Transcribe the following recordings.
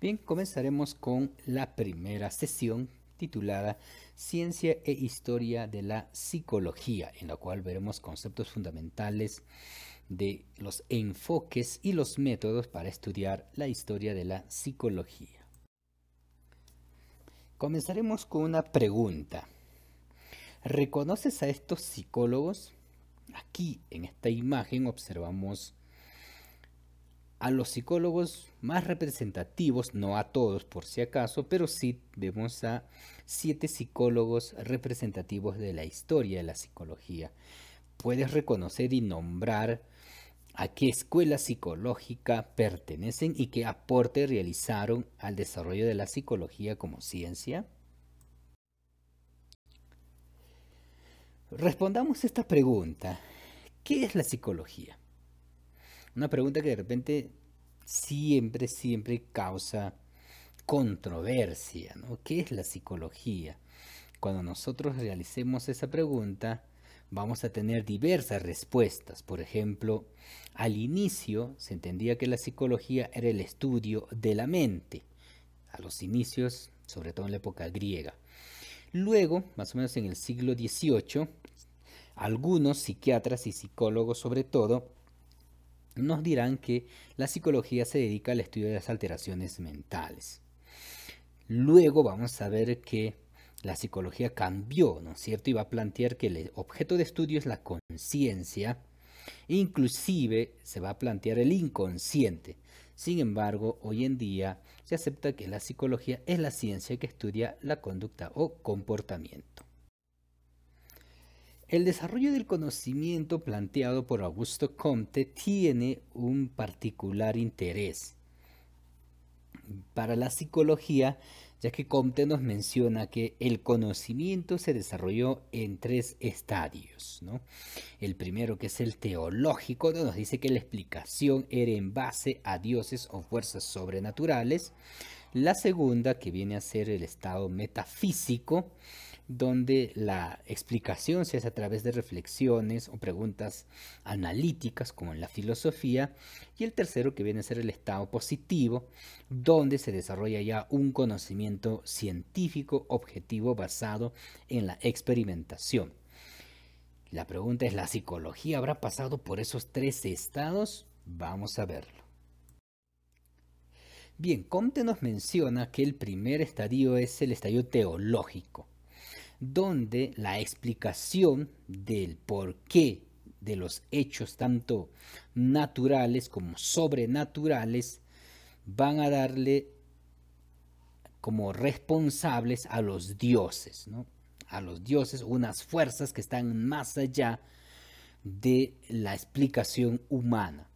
Bien, comenzaremos con la primera sesión titulada Ciencia e Historia de la Psicología, en la cual veremos conceptos fundamentales de los enfoques y los métodos para estudiar la historia de la psicología. Comenzaremos con una pregunta. ¿Reconoces a estos psicólogos? Aquí en esta imagen observamos a los psicólogos más representativos, no a todos por si acaso, pero sí vemos a siete psicólogos representativos de la historia de la psicología. Puedes reconocer y nombrar a qué escuela psicológica pertenecen y qué aporte realizaron al desarrollo de la psicología como ciencia. Respondamos esta pregunta. ¿Qué es la psicología? Una pregunta que de repente siempre, siempre causa controversia, ¿no? ¿Qué es la psicología? Cuando nosotros realicemos esa pregunta, vamos a tener diversas respuestas. Por ejemplo, al inicio se entendía que la psicología era el estudio de la mente, a los inicios, sobre todo en la época griega. Luego, más o menos en el siglo XVIII, algunos psiquiatras y psicólogos sobre todo nos dirán que la psicología se dedica al estudio de las alteraciones mentales. Luego vamos a ver que la psicología cambió, ¿no es cierto? Y va a plantear que el objeto de estudio es la conciencia, e inclusive se va a plantear el inconsciente. Sin embargo, hoy en día se acepta que la psicología es la ciencia que estudia la conducta o comportamiento. El desarrollo del conocimiento planteado por Augusto Comte tiene un particular interés para la psicología, ya que Comte nos menciona que el conocimiento se desarrolló en tres estadios. El primero, que es el teológico, nos dice que la explicación era en base a dioses o fuerzas sobrenaturales. La segunda, que viene a ser el estado metafísico, donde la explicación se hace a través de reflexiones o preguntas analíticas, como en la filosofía, y el tercero que viene a ser el estado positivo, donde se desarrolla ya un conocimiento científico objetivo basado en la experimentación. La pregunta es, ¿la psicología habrá pasado por esos tres estados? Vamos a verlo. Bien, Comte nos menciona que el primer estadio es el estadio teológico donde la explicación del porqué de los hechos tanto naturales como sobrenaturales van a darle como responsables a los dioses, ¿no? a los dioses unas fuerzas que están más allá de la explicación humana.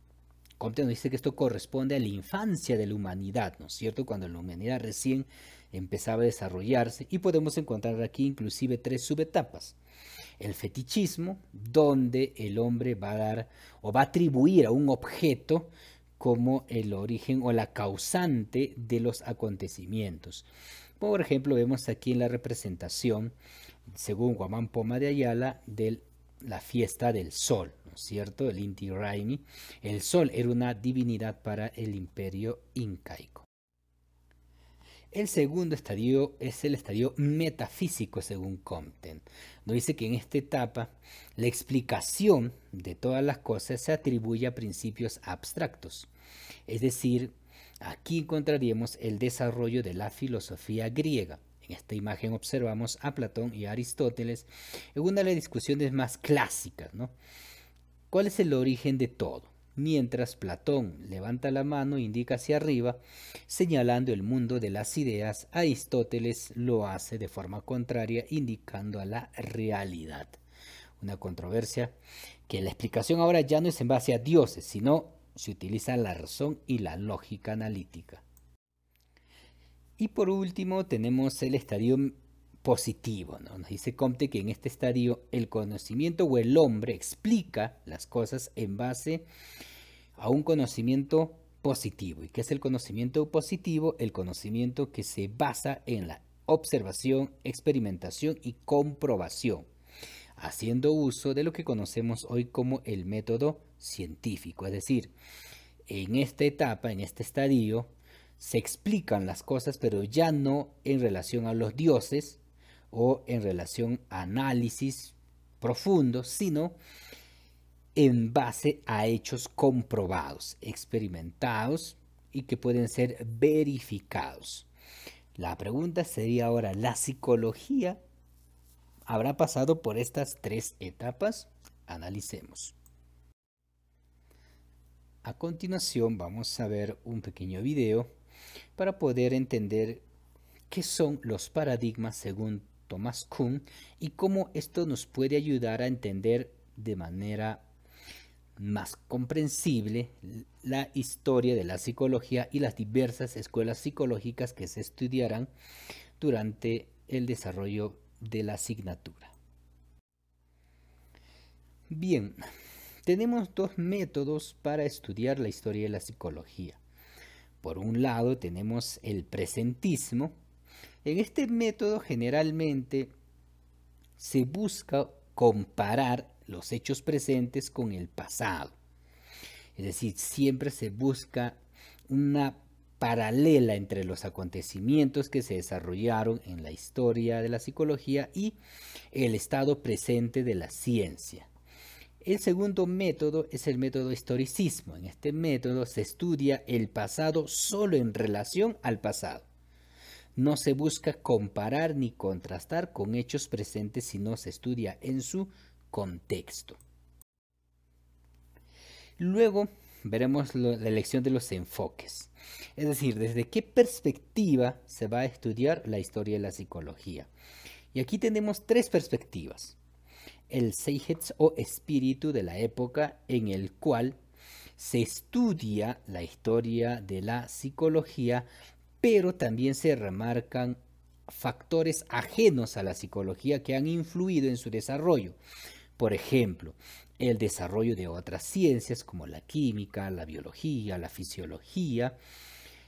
Comte nos dice que esto corresponde a la infancia de la humanidad, ¿no es cierto? Cuando la humanidad recién empezaba a desarrollarse y podemos encontrar aquí inclusive tres subetapas. El fetichismo, donde el hombre va a dar o va a atribuir a un objeto como el origen o la causante de los acontecimientos. Por ejemplo, vemos aquí en la representación, según Guamán Poma de Ayala, del la fiesta del sol, ¿no es cierto? El Inti Raimi. El sol era una divinidad para el imperio incaico. El segundo estadio es el estadio metafísico, según Compton. Nos dice que en esta etapa la explicación de todas las cosas se atribuye a principios abstractos. Es decir, aquí encontraríamos el desarrollo de la filosofía griega en esta imagen observamos a Platón y Aristóteles en una de las discusiones más clásicas, ¿Cuál es el origen de todo? Mientras Platón levanta la mano e indica hacia arriba, señalando el mundo de las ideas, Aristóteles lo hace de forma contraria, indicando a la realidad. Una controversia que la explicación ahora ya no es en base a dioses, sino se utiliza la razón y la lógica analítica. Y por último tenemos el estadio positivo. ¿no? Nos dice Comte que en este estadio el conocimiento o el hombre explica las cosas en base a un conocimiento positivo. ¿Y qué es el conocimiento positivo? El conocimiento que se basa en la observación, experimentación y comprobación, haciendo uso de lo que conocemos hoy como el método científico. Es decir, en esta etapa, en este estadio, se explican las cosas, pero ya no en relación a los dioses o en relación a análisis profundo, sino en base a hechos comprobados, experimentados y que pueden ser verificados. La pregunta sería ahora, ¿la psicología habrá pasado por estas tres etapas? Analicemos. A continuación vamos a ver un pequeño video para poder entender qué son los paradigmas según Thomas Kuhn y cómo esto nos puede ayudar a entender de manera más comprensible la historia de la psicología y las diversas escuelas psicológicas que se estudiarán durante el desarrollo de la asignatura. Bien, tenemos dos métodos para estudiar la historia de la psicología. Por un lado tenemos el presentismo. En este método generalmente se busca comparar los hechos presentes con el pasado. Es decir, siempre se busca una paralela entre los acontecimientos que se desarrollaron en la historia de la psicología y el estado presente de la ciencia. El segundo método es el método historicismo. En este método se estudia el pasado solo en relación al pasado. No se busca comparar ni contrastar con hechos presentes, sino se estudia en su contexto. Luego veremos la elección de los enfoques, es decir, desde qué perspectiva se va a estudiar la historia de la psicología. Y aquí tenemos tres perspectivas el Seihetz o espíritu de la época en el cual se estudia la historia de la psicología, pero también se remarcan factores ajenos a la psicología que han influido en su desarrollo. Por ejemplo, el desarrollo de otras ciencias como la química, la biología, la fisiología,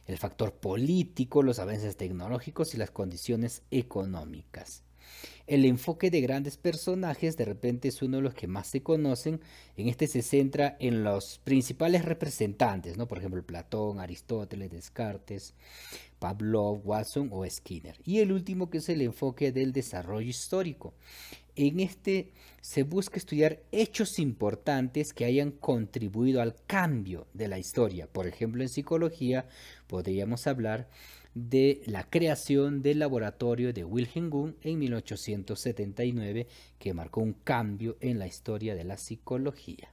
el factor político, los avances tecnológicos y las condiciones económicas. El enfoque de grandes personajes de repente es uno de los que más se conocen. En este se centra en los principales representantes, ¿no? Por ejemplo, Platón, Aristóteles, Descartes, Pablo, Watson o Skinner. Y el último que es el enfoque del desarrollo histórico. En este se busca estudiar hechos importantes que hayan contribuido al cambio de la historia. Por ejemplo, en psicología podríamos hablar de la creación del laboratorio de Wilhelm Gunn en 1879, que marcó un cambio en la historia de la psicología.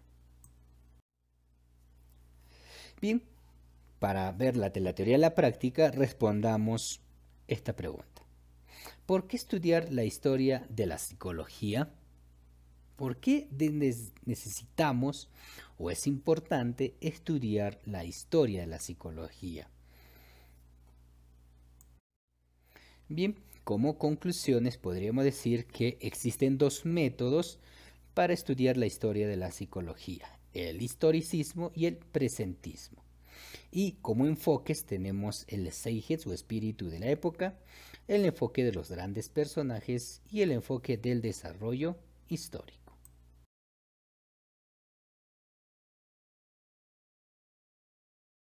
Bien, para ver la, la teoría de la práctica, respondamos esta pregunta. ¿Por qué estudiar la historia de la psicología? ¿Por qué necesitamos o es importante estudiar la historia de la psicología? Bien, como conclusiones podríamos decir que existen dos métodos para estudiar la historia de la psicología, el historicismo y el presentismo. Y como enfoques tenemos el Seijets o espíritu de la época, el enfoque de los grandes personajes y el enfoque del desarrollo histórico.